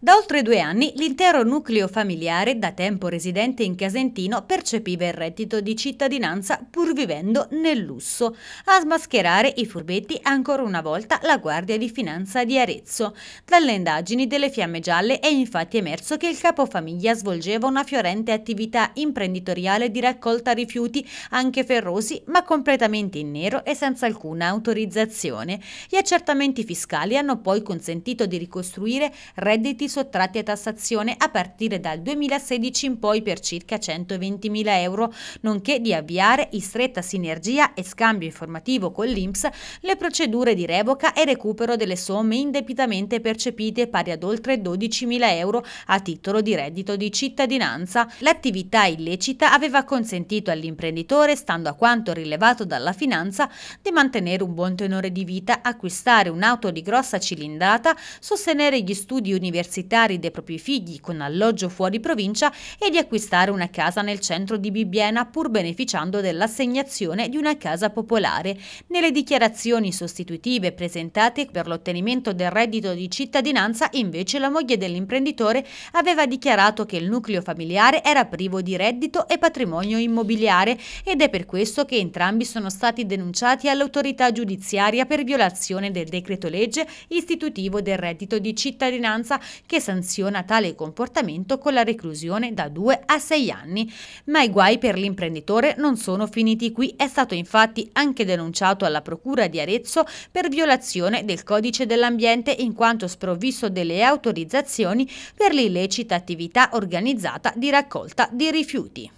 Da oltre due anni l'intero nucleo familiare, da tempo residente in Casentino, percepiva il reddito di cittadinanza pur vivendo nel lusso. A smascherare i furbetti ancora una volta la Guardia di Finanza di Arezzo. Dalle indagini delle Fiamme Gialle è infatti emerso che il capofamiglia svolgeva una fiorente attività imprenditoriale di raccolta rifiuti, anche ferrosi, ma completamente in nero e senza alcuna autorizzazione. Gli accertamenti fiscali hanno poi consentito di ricostruire redditi sottratti a tassazione a partire dal 2016 in poi per circa 120.000 euro, nonché di avviare in stretta sinergia e scambio informativo con l'Inps le procedure di revoca e recupero delle somme indebitamente percepite pari ad oltre 12.000 euro a titolo di reddito di cittadinanza. L'attività illecita aveva consentito all'imprenditore, stando a quanto rilevato dalla finanza, di mantenere un buon tenore di vita, acquistare un'auto di grossa cilindrata, sostenere gli studi universitari universitari dei propri figli con alloggio fuori provincia e di acquistare una casa nel centro di Bibbiena pur beneficiando dell'assegnazione di una casa popolare. Nelle dichiarazioni sostitutive presentate per l'ottenimento del reddito di cittadinanza invece la moglie dell'imprenditore aveva dichiarato che il nucleo familiare era privo di reddito e patrimonio immobiliare ed è per questo che entrambi sono stati denunciati all'autorità giudiziaria per violazione del decreto legge istitutivo del reddito di cittadinanza che sanziona tale comportamento con la reclusione da 2 a 6 anni. Ma i guai per l'imprenditore non sono finiti qui, è stato infatti anche denunciato alla Procura di Arezzo per violazione del codice dell'ambiente in quanto sprovvisto delle autorizzazioni per l'illecita attività organizzata di raccolta di rifiuti.